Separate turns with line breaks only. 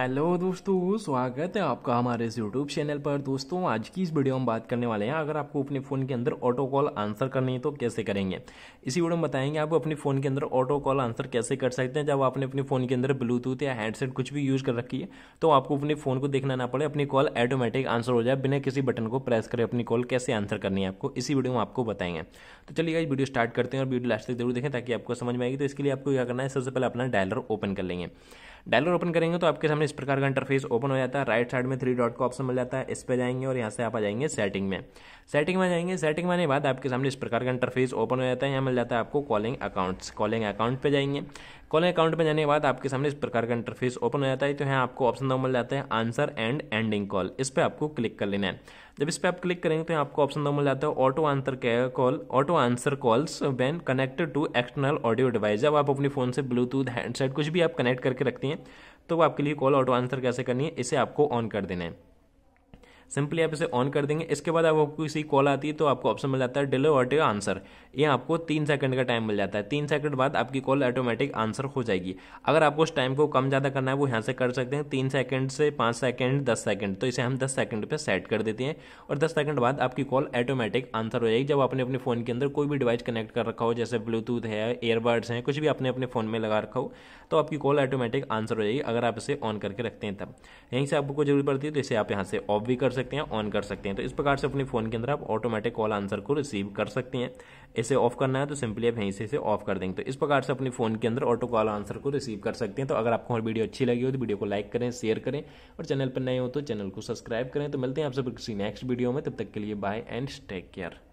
hello दोस्तों स्वागत है आपका हमारे इस यूट्यूब चैनल पर दोस्तों आज की इस वीडियो में बात करने वाले हैं अगर आपको अपने फ़ोन के अंदर ऑटो कॉल आंसर करनी है तो कैसे करेंगे इसी वीडियो में बताएंगे आप अपने फ़ोन के अंदर ऑटो कॉल आंसर कैसे कर सकते हैं जब आपने अपने फ़ोन के अंदर ब्लूटूथ या हैंडसेट कुछ भी यूज़ कर रखी है तो आपको अपने फ़ोन को देखना ना पड़े अपनी कॉल ऑटोमेटिक आंसर हो जाए बिना किसी बटन को प्रेस करें अपनी कॉल कैसे आंसर करनी है आपको इसी वीडियो में आपको बताएंगे तो चलिए आज वीडियो स्टार्ट करते हैं और वीडियो लास्ट तक जरूर देखें ताकि आपको समझ में आएगी तो इसके लिए आपको क्या करना है सबसे पहले अपना डायलर ओपन कर लेंगे डायलॉग ओपन करेंगे तो आपके सामने इस प्रकार का इंटरफेस ओपन हो जाता है राइट साइड में थ्री डॉट का ऑप्शन मिल जाता है इस पर जाएंगे और यहाँ से आप आ जाएंगे सेटिंग में सेटिंग में जाएंगे सेटिंग में आने के बाद आपके सामने इस प्रकार का इंटरफेस ओपन हो जाता है यहाँ मिल जाता है आपको कॉलिंग अकाउंट्स कॉलिंग अकाउंट पर जाएंगे कॉलिंग अकाउंट में जाने के बाद आपके सामने इस प्रकार का इंटरफेस ओपन हो जाता है तो यहाँ आपको ऑप्शन नंबर मिल जाता है आंसर एंड एंडिंग कॉल इस पर आपको क्लिक कर लेना है जब इस पर आप क्लिक करेंगे तो यहाँ आपको ऑप्शन नंबर मिल जाता है auto answer call auto answer calls when connected to external audio device जब आप अपने फ़ोन से ब्लूटूथ हैंडसेट कुछ भी आप कनेक्ट करके रखती हैं तो वो आपके लिए कॉल ऑटो आंसर कैसे करनी है इसे आपको ऑन कर देना है सिंपली आप इसे ऑन कर देंगे इसके बाद आपको किसी कॉल आती है तो आपको ऑप्शन मिल जाता है डिले ऑटो आंसर ये आपको तीन सेकंड का टाइम मिल जाता है तीन सेकंड बाद आपकी कॉल ऑटोमेटिक आंसर हो जाएगी अगर आपको उस टाइम को कम ज़्यादा करना है वो यहाँ से कर सकते हैं तीन सेकंड से पाँच सेकंड दस सेकंड तो इसे हम दस सेकंड पर सेट कर देते हैं और दस सेकंड बाद आपकी कॉल ऑटोमेटिक आंसर हो जाएगी जब आपने अपने फ़ोन के अंदर कोई भी डिवाइस कनेक्ट कर रखा हो जैसे ब्लूटूथ है ईयरबड्स हैं कुछ भी अपने अपने फ़ोन में लगा रखा हो तो आपकी कॉल ऑटोमेटिक आंसर हो जाएगी अगर आप इसे ऑन करके रखते हैं तब यहीं से आपको जरूरत पड़ती है तो इसे आप यहाँ से ऑफ भी कर सकते हैं ऑन कर सकते हैं तो इस प्रकार से अपने फ़ोन के अंदर आप ऑटोमेटिक कॉल आंसर को रिसीव कर सकते हैं इसे ऑफ करना है तो सिंपली आप यहीं से इसे ऑफ कर देंगे तो इस प्रकार से अपने फ़ोन के अंदर ऑटो कॉल आंसर को रिसीव कर सकते हैं तो अगर आपको हमारी वीडियो अच्छी लगी हो तो वीडियो को लाइक करें शेयर करें और चैनल पर नए हो तो चैनल को सब्सक्राइब करें तो मिलते हैं सब किसी नेक्स्ट वीडियो में तब तक के लिए बाय एंड टेक केयर